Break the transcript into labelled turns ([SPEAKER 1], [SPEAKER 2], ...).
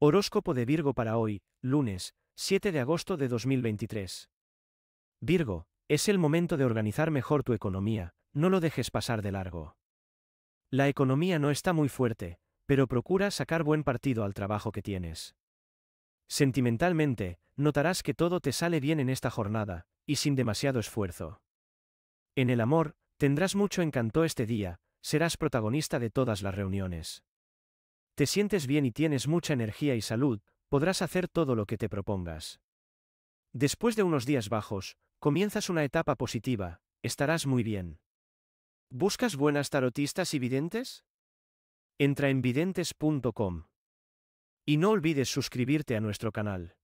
[SPEAKER 1] Horóscopo de Virgo para hoy, lunes, 7 de agosto de 2023. Virgo, es el momento de organizar mejor tu economía, no lo dejes pasar de largo. La economía no está muy fuerte, pero procura sacar buen partido al trabajo que tienes. Sentimentalmente, notarás que todo te sale bien en esta jornada, y sin demasiado esfuerzo. En el amor, tendrás mucho encanto este día, serás protagonista de todas las reuniones te sientes bien y tienes mucha energía y salud, podrás hacer todo lo que te propongas. Después de unos días bajos, comienzas una etapa positiva, estarás muy bien. ¿Buscas buenas tarotistas y videntes? Entra en videntes.com. Y no olvides suscribirte a nuestro canal.